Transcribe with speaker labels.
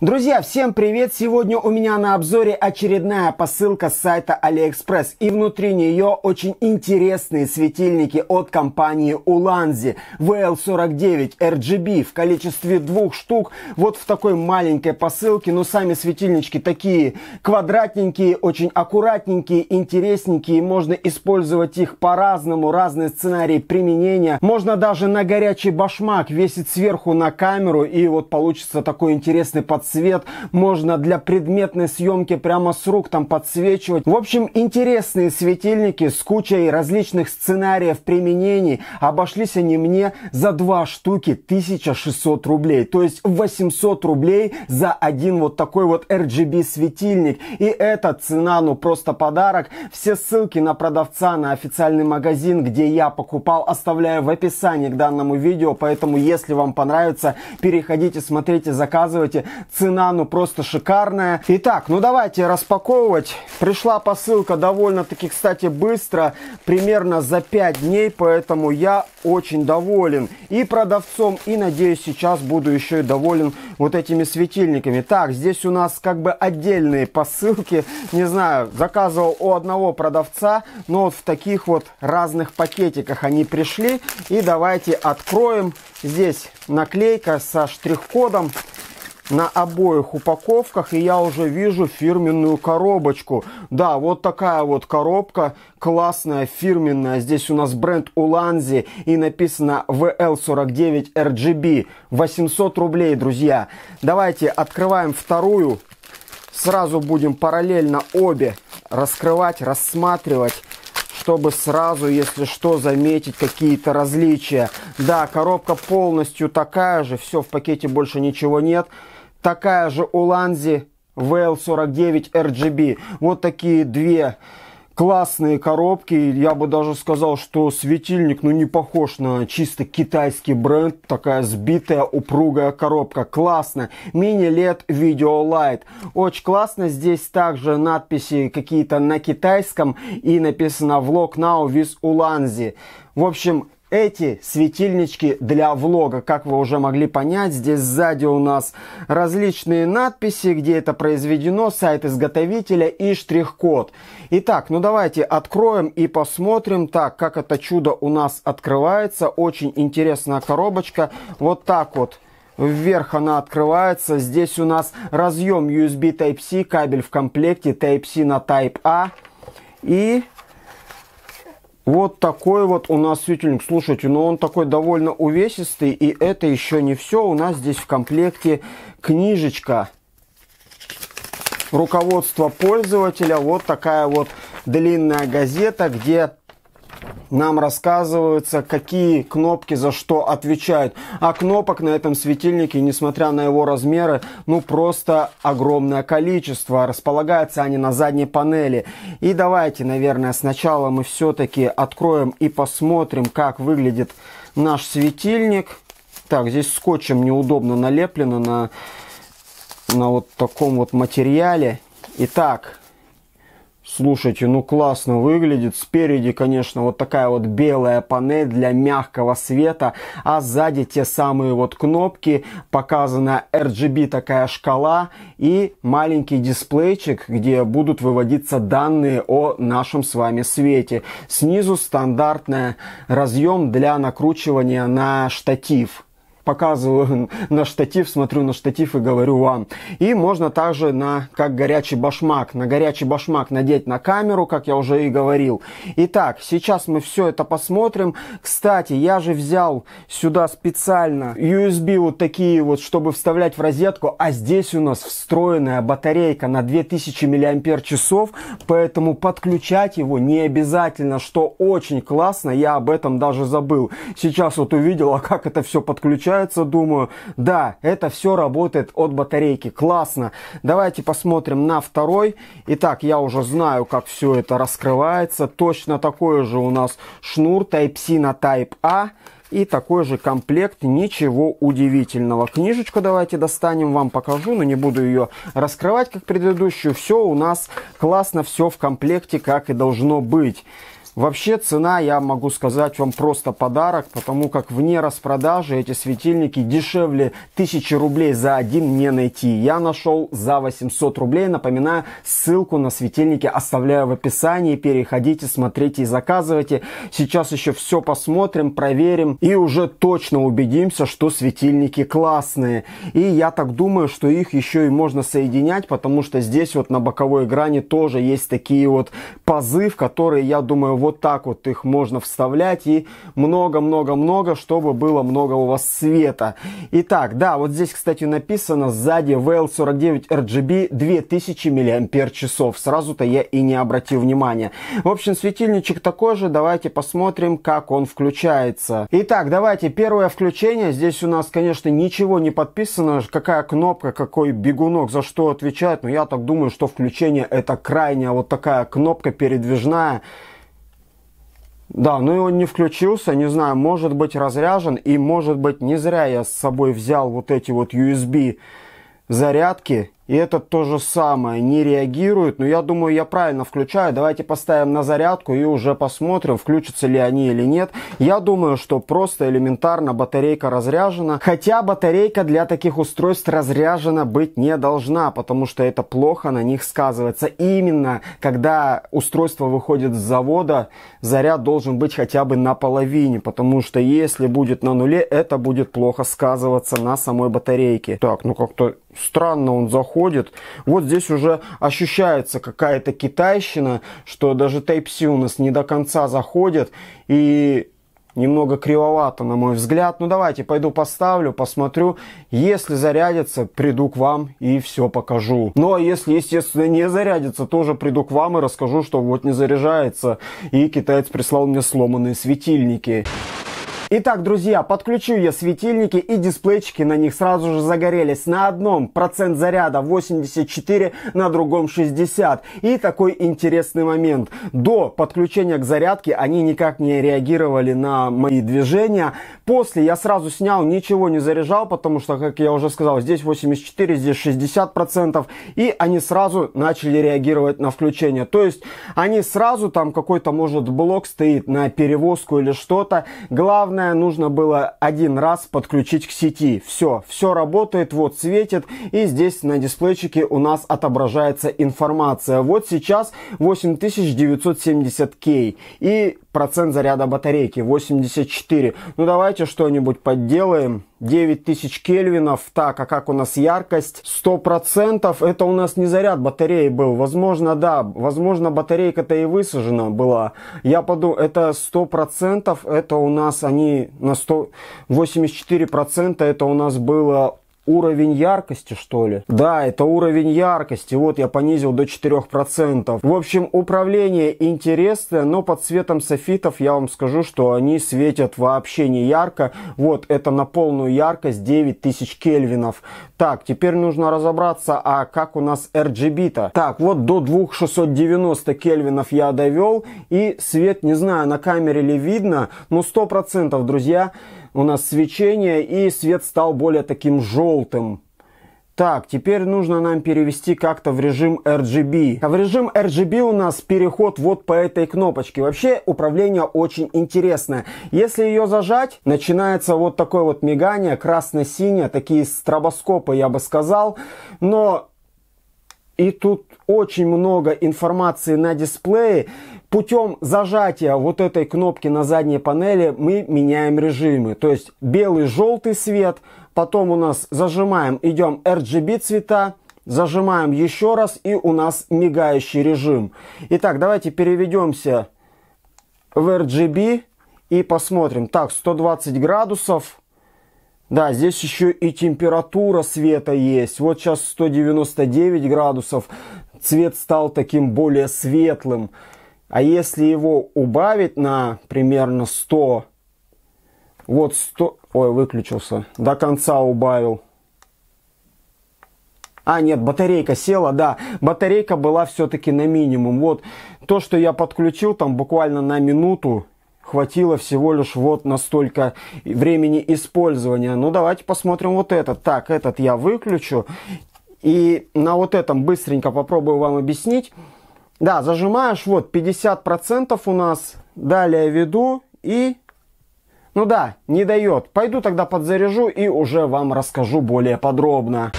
Speaker 1: Друзья, всем привет! Сегодня у меня на обзоре очередная посылка с сайта AliExpress и внутри нее очень интересные светильники от компании Ulanzi VL49 RGB в количестве двух штук вот в такой маленькой посылке, но ну, сами светильнички такие квадратненькие, очень аккуратненькие, интересненькие, можно использовать их по-разному, разные сценарии применения, можно даже на горячий башмак весить сверху на камеру и вот получится такой интересный подсвет цвет, можно для предметной съемки прямо с рук там подсвечивать. В общем, интересные светильники с кучей различных сценариев применений. Обошлись они мне за два штуки 1600 рублей. То есть 800 рублей за один вот такой вот RGB светильник. И эта цена, ну просто подарок. Все ссылки на продавца, на официальный магазин, где я покупал, оставляю в описании к данному видео. Поэтому, если вам понравится, переходите, смотрите, заказывайте. Цена, ну, просто шикарная. Итак, ну, давайте распаковывать. Пришла посылка довольно-таки, кстати, быстро. Примерно за 5 дней, поэтому я очень доволен и продавцом, и, надеюсь, сейчас буду еще и доволен вот этими светильниками. Так, здесь у нас как бы отдельные посылки. Не знаю, заказывал у одного продавца, но вот в таких вот разных пакетиках они пришли. И давайте откроем. Здесь наклейка со штрих-кодом на обоих упаковках, и я уже вижу фирменную коробочку. Да, вот такая вот коробка, классная, фирменная. Здесь у нас бренд Уланзи и написано VL49 RGB. 800 рублей, друзья. Давайте открываем вторую. Сразу будем параллельно обе раскрывать, рассматривать чтобы сразу, если что, заметить какие-то различия. Да, коробка полностью такая же, все, в пакете больше ничего нет такая же Уланзи VL49 RGB. Вот такие две классные коробки. Я бы даже сказал, что светильник ну, не похож на чисто китайский бренд. Такая сбитая, упругая коробка. Классно. Мини LED Video Light. Очень классно. Здесь также надписи какие-то на китайском. И написано «Vlog now with Ulanzi». В общем, эти светильнички для влога. Как вы уже могли понять, здесь сзади у нас различные надписи, где это произведено, сайт изготовителя и штрих-код. Итак, ну давайте откроем и посмотрим, так, как это чудо у нас открывается. Очень интересная коробочка. Вот так вот вверх она открывается. Здесь у нас разъем USB Type-C, кабель в комплекте Type-C на Type-A. И вот такой вот у нас светильник. Слушайте, но ну он такой довольно увесистый. И это еще не все. У нас здесь в комплекте книжечка. Руководство пользователя. Вот такая вот длинная газета, где нам рассказываются, какие кнопки за что отвечают. А кнопок на этом светильнике, несмотря на его размеры, ну просто огромное количество. Располагаются они на задней панели. И давайте, наверное, сначала мы все-таки откроем и посмотрим, как выглядит наш светильник. Так, здесь скотчем неудобно налеплено на, на вот таком вот материале. Итак, Слушайте, ну классно выглядит. Спереди, конечно, вот такая вот белая панель для мягкого света, а сзади те самые вот кнопки, показана RGB такая шкала и маленький дисплейчик, где будут выводиться данные о нашем с вами свете. Снизу стандартный разъем для накручивания на штатив показываю на штатив, смотрю на штатив и говорю вам. И можно также на как горячий башмак, на горячий башмак надеть на камеру, как я уже и говорил. Итак, сейчас мы все это посмотрим. Кстати, я же взял сюда специально USB вот такие вот, чтобы вставлять в розетку, а здесь у нас встроенная батарейка на 2000 мАч, поэтому подключать его не обязательно, что очень классно, я об этом даже забыл. Сейчас вот увидел, а как это все подключается нравится, думаю, да, это все работает от батарейки, классно. Давайте посмотрим на второй. Итак, я уже знаю, как все это раскрывается. Точно такой же у нас шнур Type-C на Type-A и такой же комплект, ничего удивительного. Книжечку давайте достанем, вам покажу, но не буду ее раскрывать, как предыдущую. Все у нас классно, все в комплекте, как и должно быть. Вообще цена, я могу сказать вам, просто подарок, потому как вне распродажи эти светильники дешевле 1000 рублей за один не найти. Я нашел за 800 рублей. Напоминаю, ссылку на светильники оставляю в описании. Переходите, смотрите и заказывайте. Сейчас еще все посмотрим, проверим и уже точно убедимся, что светильники классные. И я так думаю, что их еще и можно соединять, потому что здесь вот на боковой грани тоже есть такие вот пазы, в которые, я думаю, вот вот так вот их можно вставлять и много-много-много, чтобы было много у вас света. Итак, да, вот здесь, кстати, написано сзади VL49 RGB 2000 мАч. Сразу-то я и не обратил внимания. В общем, светильничек такой же. Давайте посмотрим, как он включается. Итак, давайте первое включение. Здесь у нас, конечно, ничего не подписано. Какая кнопка, какой бегунок за что отвечает. Но я так думаю, что включение это крайняя вот такая кнопка передвижная. Да, ну и он не включился, не знаю, может быть разряжен, и может быть не зря я с собой взял вот эти вот USB зарядки, и этот то же самое, не реагирует. Но я думаю, я правильно включаю. Давайте поставим на зарядку и уже посмотрим, включатся ли они или нет. Я думаю, что просто элементарно батарейка разряжена. Хотя батарейка для таких устройств разряжена быть не должна, потому что это плохо на них сказывается. Именно когда устройство выходит с завода, заряд должен быть хотя бы наполовине, потому что если будет на нуле, это будет плохо сказываться на самой батарейке. Так, ну как-то странно он заходит выходит. Вот здесь уже ощущается какая-то китайщина, что даже Type-C у нас не до конца заходит. И немного кривовато, на мой взгляд. Ну, давайте, пойду поставлю, посмотрю. Если зарядится, приду к вам и все покажу. Ну, а если, естественно, не зарядится, тоже приду к вам и расскажу, что вот не заряжается. И китаец прислал мне сломанные светильники. Итак, друзья, подключу я светильники и дисплейчики на них сразу же загорелись. На одном процент заряда 84, на другом 60. И такой интересный момент. До подключения к зарядке они никак не реагировали на мои движения. После я сразу снял, ничего не заряжал, потому что, как я уже сказал, здесь 84, здесь 60 процентов. И они сразу начали реагировать на включение. То есть они сразу там какой-то, может, блок стоит на перевозку или что-то. Главное Главное, нужно было один раз подключить к сети. Все, все работает, вот светит. И здесь на дисплейчике у нас отображается информация. Вот сейчас 8970К. И процент заряда батарейки 84. Ну давайте что-нибудь подделаем. 9000 кельвинов, так, а как у нас яркость? 100% это у нас не заряд батареи был. Возможно, да, возможно, батарейка-то и высажена была. Я подумал, это 100%, это у нас они на 184% это у нас было уровень яркости, что ли? Да, это уровень яркости. Вот я понизил до 4%. В общем, управление интересное, но под цветом софитов я вам скажу, что они светят вообще не ярко. Вот, это на полную яркость 9000 кельвинов. Так, теперь нужно разобраться, а как у нас RGB-то? Так, вот до 2690 кельвинов я довел, и свет, не знаю, на камере ли видно, но 100%, друзья, у нас свечение, и свет стал более таким желтым. Так, теперь нужно нам перевести как-то в режим RGB. А в режим RGB у нас переход вот по этой кнопочке. Вообще управление очень интересное. Если ее зажать, начинается вот такое вот мигание, красно-синее, такие стробоскопы, я бы сказал. Но и тут очень много информации на дисплее. Путем зажатия вот этой кнопки на задней панели мы меняем режимы. То есть белый, желтый свет, потом у нас зажимаем, идем RGB цвета, зажимаем еще раз и у нас мигающий режим. Итак, давайте переведемся в RGB и посмотрим. Так, 120 градусов. Да, здесь еще и температура света есть. Вот сейчас 199 градусов, цвет стал таким более светлым. А если его убавить на примерно 100, вот 100, ой, выключился, до конца убавил. А, нет, батарейка села, да, батарейка была все-таки на минимум. Вот то, что я подключил там буквально на минуту, хватило всего лишь вот настолько времени использования. Ну, давайте посмотрим вот этот. Так, этот я выключу. И на вот этом быстренько попробую вам объяснить. Да, зажимаешь, вот 50% у нас. Далее веду и... Ну да, не дает. Пойду тогда подзаряжу и уже вам расскажу более подробно.